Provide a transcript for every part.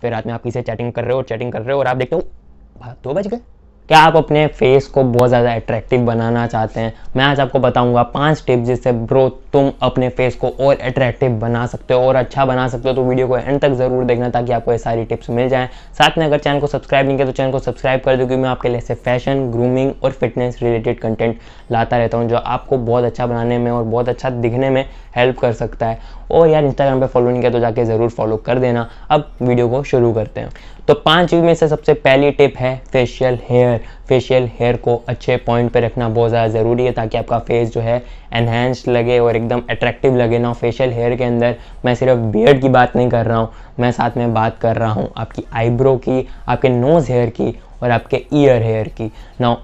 फिर रात में आप किसी से चैटिंग कर रहे हो चैटिंग कर रहे हो और आप देखते हो दो बज गए क्या आप अपने फेस को बहुत ज़्यादा अट्रैक्टिव बनाना चाहते हैं मैं आज आपको बताऊंगा पांच टिप्स जिससे ब्रो तुम अपने फेस को और अट्रैक्टिव बना सकते हो और अच्छा बना सकते हो तो वीडियो को एंड तक ज़रूर देखना ताकि आपको ये सारी टिप्स मिल जाएं साथ में अगर चैनल को सब्सक्राइब नहीं किया तो चैनल को सब्सक्राइब कर दो क्योंकि मैं आपके लिए ऐसे फैशन ग्रूमिंग और फिटनेस रिलेटेड कंटेंट लाता रहता हूँ जो आपको बहुत अच्छा बनाने में और बहुत अच्छा दिखने में हेल्प कर सकता है और यार इंस्टाग्राम पर फॉलो नहीं किया तो जाके ज़रूर फॉलो कर देना अब वीडियो को शुरू करते हैं तो पांच में से सबसे पहली टिप है फेशियल हेयर फेशियल हेयर को अच्छे पॉइंट पे रखना बहुत ज़्यादा ज़रूरी है ताकि आपका फेस जो है एनहेंस्ड लगे और एकदम अट्रैक्टिव लगे ना फेशियल हेयर के अंदर मैं सिर्फ बियर्ड की बात नहीं कर रहा हूँ मैं साथ में बात कर रहा हूँ आपकी आईब्रो की आपके नोज़ हेयर की और आपके ईयर हेयर की ना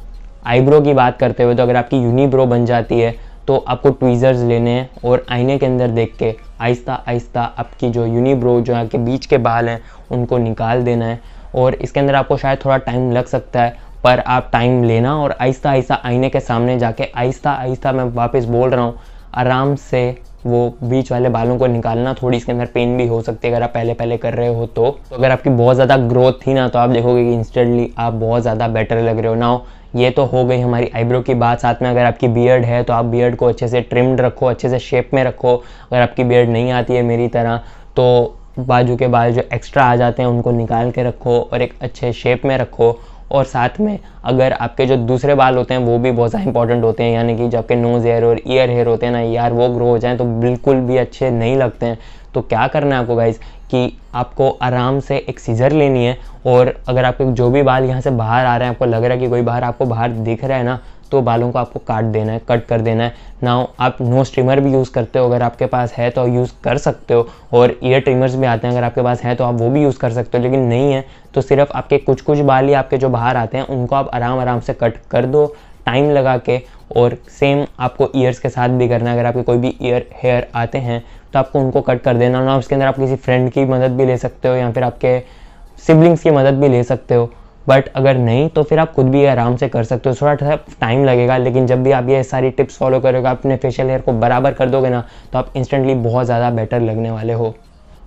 आईब्रो की बात करते हुए तो अगर आपकी यूनिब्रो बन जाती है तो आपको ट्वीज़र्स लेने हैं और आईने के अंदर देख के आहिस्ता आहिस्ता आपकी जो यूनिब्रो जो आपके बीच के बाल हैं उनको निकाल देना है और इसके अंदर आपको शायद थोड़ा टाइम लग सकता है पर आप टाइम लेना और आहिस्ता आहिस्ता आईने के सामने जाके आहिस्ता आहिस्ता मैं वापस बोल रहा हूँ आराम से वो बीच वाले बालों को निकालना थोड़ी इसके अंदर पेन भी हो सकती है अगर आप पहले पहले कर रहे हो तो, तो अगर आपकी बहुत ज़्यादा ग्रोथ थी ना तो आप देखोगे कि इंस्टेंटली आप बहुत ज़्यादा बेटर लग रहे हो ना ये तो हो गई हमारी आईब्रो की बात साथ में अगर आपकी बियर्ड है तो आप बियर्ड को अच्छे से ट्रिम्ड रखो अच्छे से शेप में रखो अगर आपकी बियर्ड नहीं आती है मेरी तरह तो बाजू के बाल जो एक्स्ट्रा आ जाते हैं उनको निकाल के रखो और एक अच्छे शेप में रखो और साथ में अगर आपके जो दूसरे बाल होते हैं वो भी बहुत ज़्यादा इंपॉर्टेंट होते हैं यानी कि जो आपके नोज़ हेयर और ईयर हेयर होते हैं ना यार वो ग्रो हो जाएँ तो बिल्कुल भी अच्छे नहीं लगते हैं तो क्या करना है आपको गाइज़ कि आपको आराम से एक सीज़र लेनी है और अगर आपके जो भी बाल यहाँ से बाहर आ रहे हैं आपको लग रहा है कि कोई बाहर आपको बाहर दिख रहा है ना तो बालों को आपको काट देना है कट कर देना है ना आप नो स्ट्रीमर भी यूज़ करते हो अगर आपके पास है तो यूज़ कर सकते हो और ईयर ट्रिमर्स भी आते हैं अगर आपके पास हैं तो आप वो भी यूज़ कर सकते हो लेकिन नहीं है तो सिर्फ आपके कुछ कुछ बाल ही आपके जो बाहर आते हैं उनको आप आराम आराम से कट कर दो टाइम लगा के और सेम आपको ईयर्स के साथ भी करना है अगर आपके कोई भी ईयर हेयर आते हैं तो आपको उनको कट कर देना ना उसके अंदर आप किसी फ्रेंड की मदद भी ले सकते हो या फिर आपके सिबलिंग्स की मदद भी ले सकते हो बट अगर नहीं तो फिर आप खुद भी आराम से कर सकते हो थोड़ा टाइम लगेगा लेकिन जब भी आप ये सारी टिप्स फॉलो करोगे अपने फेशियल हेयर को बराबर कर दोगे ना तो आप इंस्टेंटली बहुत ज़्यादा बेटर लगने वाले हो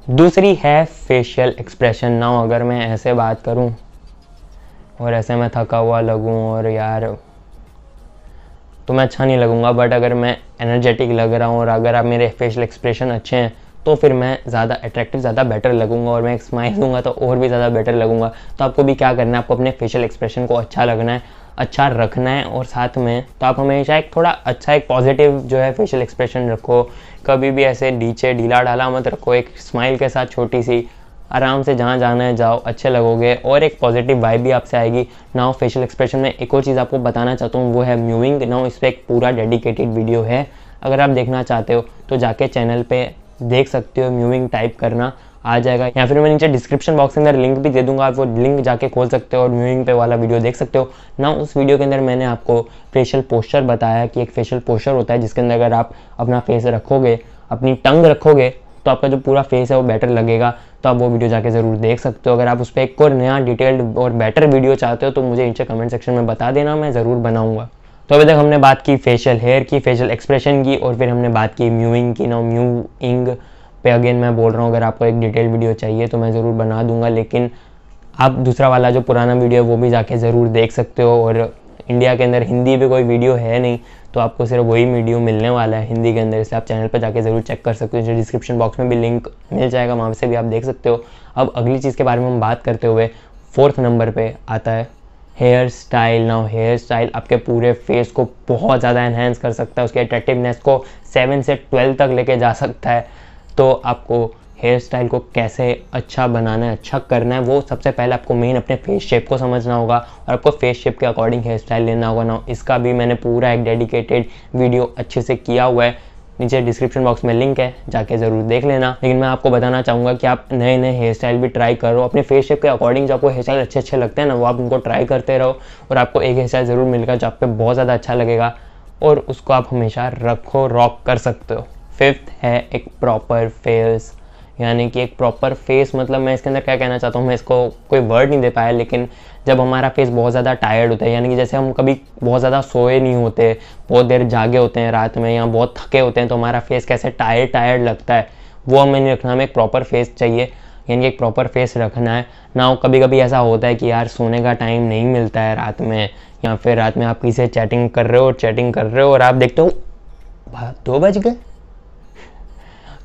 दूसरी है फेशियल एक्सप्रेशन ना अगर मैं ऐसे बात करूँ और ऐसे मैं थका हुआ लगूँ और यार तो मैं अच्छा नहीं लगूंगा बट अगर मैं एनर्जेटिक लग रहा हूँ और अगर आप मेरे फेशियल एक्सप्रेशन अच्छे हैं तो फिर मैं ज़्यादा अट्रैक्टिव ज़्यादा बेटर लगूंगा और मैं एक स्माइल दूंगा तो और भी ज़्यादा बेटर लगूंगा तो आपको भी क्या करना है आपको अपने फेशियल एक्सप्रेशन को अच्छा लगना है अच्छा रखना है और साथ में तो आप हमेशा एक थोड़ा अच्छा एक पॉजिटिव जो है फेशियल एक्सप्रेशन रखो कभी भी ऐसे डीचे ढीला ढाला मत रखो एक स्माइल के साथ छोटी सी आराम से जहाँ जाना है जाओ अच्छे लगोगे और एक पॉजिटिव वाइब भी आपसे आएगी नाउ फेशियल एक्सप्रेशन में एक और चीज़ आपको बताना चाहता हूँ वो है म्यूविंग नाउ इस पर एक पूरा डेडिकेटेड वीडियो है अगर आप देखना चाहते हो तो जाके चैनल पे देख सकते हो म्यूविंग टाइप करना आ जाएगा या फिर मैं नीचे डिस्क्रिप्शन बॉक्स के अंदर लिंक भी दे दूंगा आप वो लिंक जाके खोल सकते हो और म्यूविंग पे वाला वीडियो देख सकते हो ना उस वीडियो के अंदर मैंने आपको फेशियल पोस्चर बताया कि एक फेशियल पोस्चर होता है जिसके अंदर अगर आप अपना फेस रखोगे अपनी टंग रखोगे तो आपका जो पूरा फेस है वो बेटर लगेगा तो आप वो वीडियो जाके ज़रूर देख सकते हो अगर आप उस पर एक और नया डिटेल्ड और बेटर वीडियो चाहते हो तो मुझे नीचे कमेंट सेक्शन में बता देना मैं ज़रूर बनाऊँगा तो अभी तक हमने बात की फेशियल हेयर की फेशियल एक्सप्रेशन की और फिर हमने बात की म्यूइंग की ना म्यूइंग पे अगेन मैं बोल रहा हूँ अगर आपको एक डिटेल वीडियो चाहिए तो मैं ज़रूर बना दूंगा लेकिन आप दूसरा वाला जो पुराना वीडियो है वो भी जाके ज़रूर देख सकते हो और इंडिया के अंदर हिंदी भी कोई वीडियो है नहीं तो आपको सिर्फ वही वीडियो मिलने वाला है हिंदी के अंदर इसलिए आप चैनल पर जाके ज़रूर चेक कर सकते हो जो डिस्क्रिप्शन बॉक्स में भी लिंक मिल जाएगा वहाँ से भी आप देख सकते हो अब अगली चीज़ के बारे में हम बात करते हुए फोर्थ नंबर पर आता है hair style now hair style आपके पूरे फेस को बहुत ज़्यादा एनहेंस कर सकता है उसके अट्रैक्टिवनेस को सेवन से ट्वेल्व तक लेके जा सकता है तो आपको हेयर स्टाइल को कैसे अच्छा बनाना है अच्छा करना है वो सबसे पहले आपको मेन अपने फेस शेप को समझना होगा और आपको फेस शेप के अकॉर्डिंग हेयर स्टाइल लेना होगा ना इसका भी मैंने पूरा एक डेडिकेटेड वीडियो अच्छे से किया हुआ है नीचे डिस्क्रिप्शन बॉक्स में लिंक है जाके ज़रूर देख लेना लेकिन मैं आपको बताना चाहूँगा कि आप नए नए हेयर स्टाइल भी ट्राई करो अपने फेस शेप के अकॉर्डिंग जो आपको हेयर स्टाइल अच्छे अच्छे लगते हैं ना वो आप उनको ट्राई करते रहो और आपको एक हेयर स्टाइल ज़रूर मिलेगा जो आप पे बहुत ज़्यादा अच्छा लगेगा और उसको आप हमेशा रखो रॉक कर सकते हो फिफ्थ है एक प्रॉपर फेस यानी कि एक प्रॉपर फेस मतलब मैं इसके अंदर क्या कहना चाहता हूँ मैं इसको कोई वर्ड नहीं दे पाया लेकिन जब हमारा फेस बहुत ज़्यादा टायर्ड होता है यानी कि जैसे हम कभी बहुत ज़्यादा सोए नहीं होते बहुत देर जागे होते हैं रात में या बहुत थके होते हैं तो हमारा फेस कैसे टायर्ड टायर्ड लगता है वो हमें नहीं रखना हमें एक प्रॉपर फेस चाहिए यानी कि एक प्रॉपर फेस रखना है ना कभी कभी ऐसा होता है कि यार सोने का टाइम नहीं मिलता है रात में या फिर रात में आप किसी चैटिंग कर रहे हो चैटिंग कर रहे हो और आप देखते हो दो बज गए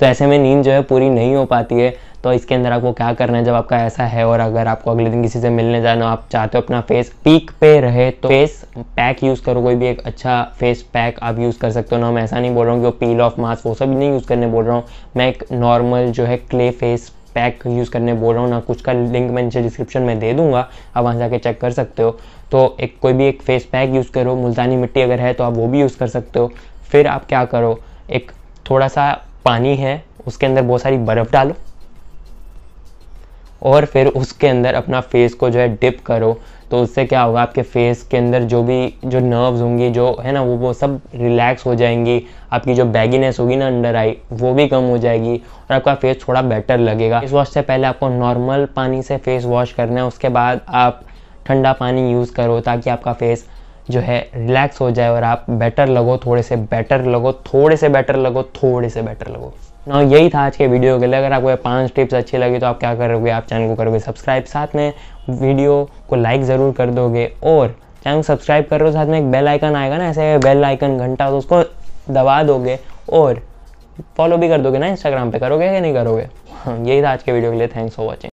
तो ऐसे में नींद जो है पूरी नहीं हो पाती है तो इसके अंदर आपको क्या करना है जब आपका ऐसा है और अगर आपको अगले दिन किसी से मिलने जाना आप चाहते हो अपना फेस पीक पे रहे तो फेस पैक यूज़ करो कोई भी एक अच्छा फेस पैक आप यूज़ कर सकते हो ना मैं ऐसा नहीं बोल रहा हूँ कि वो पील ऑफ मास्क वो सब नहीं यूज़ करने बोल रहा हूँ मैं एक नॉर्मल जो है क्ले फेस पैक यूज़ करने बोल रहा हूँ ना कुछ का लिंक मैं नीचे डिस्क्रिप्शन में दे दूंगा आप वहाँ जाके चेक कर सकते हो तो एक कोई भी एक फेस पैक यूज़ करो मुल्तानी मिट्टी अगर है तो आप वो भी यूज़ कर सकते हो फिर आप क्या करो एक थोड़ा सा पानी है उसके अंदर बहुत सारी बर्फ़ डालो और फिर उसके अंदर अपना फेस को जो है डिप करो तो उससे क्या होगा आपके फेस के अंदर जो भी जो नर्व्स होंगी जो है ना वो वो सब रिलैक्स हो जाएंगी आपकी जो बैगीनेस होगी ना अंडर आई वो भी कम हो जाएगी और आपका फेस थोड़ा बेटर लगेगा फेस वॉश से पहले आपको नॉर्मल पानी से फेस वॉश करना है उसके बाद आप ठंडा पानी यूज़ करो ताकि आपका फेस जो है रिलैक्स हो जाए और आप बेटर लगो थोड़े से बेटर लगो थोड़े से बेटर लगो थोड़े से बेटर लगो ना यही था आज के वीडियो के लिए अगर आपको पांच टिप्स अच्छी लगी तो आप क्या करोगे आप चैनल को करोगे सब्सक्राइब साथ में वीडियो को लाइक ज़रूर कर दोगे और चैनल को सब्सक्राइब कर रहे हो साथ में एक बेल आइकन आएगा ना ऐसे बेल आइकन घंटा तो उसको दबा दोगे और फॉलो भी कर दोगे ना इंस्टाग्राम पे करोगे या नहीं करोगे यही था आज के वीडियो के लिए थैंक्स फॉर वॉचिंग